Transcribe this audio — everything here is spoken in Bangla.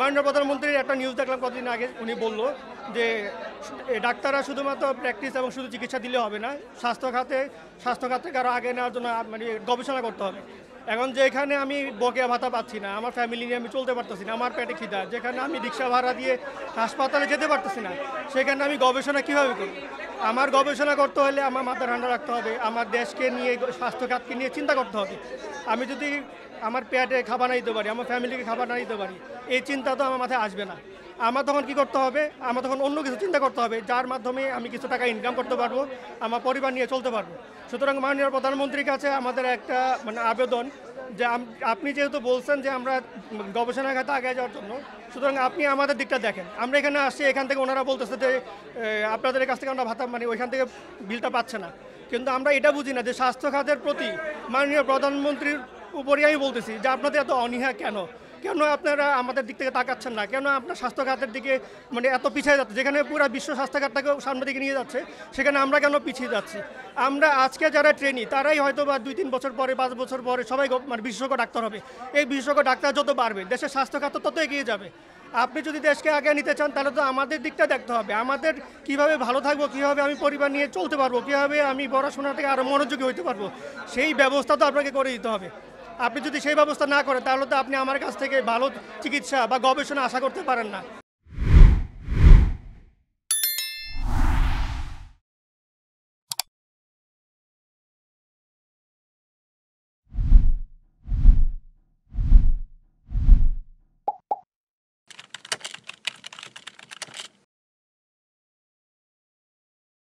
মাননীয় প্রধানমন্ত্রীর একটা নিউজ দেখলাম কতদিন আগে উনি বলল যে ডাক্তাররা শুধুমাত্র প্র্যাকটিস এবং শুধু চিকিৎসা দিলে হবে না স্বাস্থ্য খাতে স্বাস্থ্য খাতে কারো আগে নেওয়ার জন্য মানে গবেষণা করতে হবে এখন এখানে আমি বকেয়া ভাতা পাচ্ছি না আমার ফ্যামিলি নিয়ে আমি চলতে পারতেছি না আমার পেটে খিদা যেখানে আমি রিক্সা ভাড়া দিয়ে হাসপাতালে যেতে পারতেছি না সেখানে আমি গবেষণা কীভাবে করি আমার গবেষণা করতে হলে আমার মাথা ঠান্ডা রাখতে হবে আমার দেশকে নিয়ে স্বাস্থ্য খাতকে নিয়ে চিন্তা করতে হবে আমি যদি আমার পেটে খাবার না দিতে পারি আমার ফ্যামিলিকে খাবার না দিতে পারি এই চিন্তা তো আমার মাথায় আসবে না আমার তখন কি করতে হবে আমার তখন অন্য কিছু চিন্তা করতে হবে যার মাধ্যমে আমি কিছু টাকা ইনকাম করতে পারবো আমার পরিবার নিয়ে চলতে পারবো সুতরাং মাননীয় প্রধানমন্ত্রীর কাছে আমাদের একটা মানে আবেদন যে আপনি যেহেতু বলছেন যে আমরা গবেষণা খাতে আগে যাওয়ার জন্য সুতরাং আপনি আমাদের দিকটা দেখেন আমরা এখানে আসছি এখান থেকে ওনারা বলতেছে যে আপনাদের কাছ থেকে আমরা ভাতা মানে ওইখান থেকে বিলটা পাচ্ছে না কিন্তু আমরা এটা বুঝি না যে স্বাস্থ্য খাতের প্রতি মাননীয় প্রধানমন্ত্রীর উপরেই আমি বলতেছি যে আপনাদের এত অনীহা কেন কেন আপনারা আমাদের দিক থেকে তাকাচ্ছেন না কেন আপনার স্বাস্থ্য খাতের দিকে মানে এত পিছিয়ে যাচ্ছে যেখানে পুরো বিশ্ব স্বাস্থ্য খাতটাকে সামনের দিকে নিয়ে যাচ্ছে সেখানে আমরা কেন পিছিয়ে যাচ্ছি আমরা আজকে যারা ট্রেনি তারাই হয়তো বা দুই তিন বছর পরে পাঁচ বছর পরে সবাই মানে বিশেষজ্ঞ ডাক্তার হবে এই বিশেষজ্ঞ ডাক্তার যত বাড়বে দেশের স্বাস্থ্য খাত তত এগিয়ে যাবে আপনি যদি দেশকে আগে নিতে চান তাহলে তো আমাদের দিকটা দেখতে হবে আমাদের কিভাবে ভালো থাকবো কীভাবে আমি পরিবার নিয়ে চলতে পারবো কীভাবে আমি পড়াশোনা থেকে আরও মনোযোগী হতে পারবো সেই ব্যবস্থা তো আপনাকে করে দিতে হবে আপনি যদি সেই ব্যবস্থা না করেন তাহলে তো আপনি আমার কাছ থেকে ভালো চিকিৎসা বা গবেষণা আশা করতে পারেন না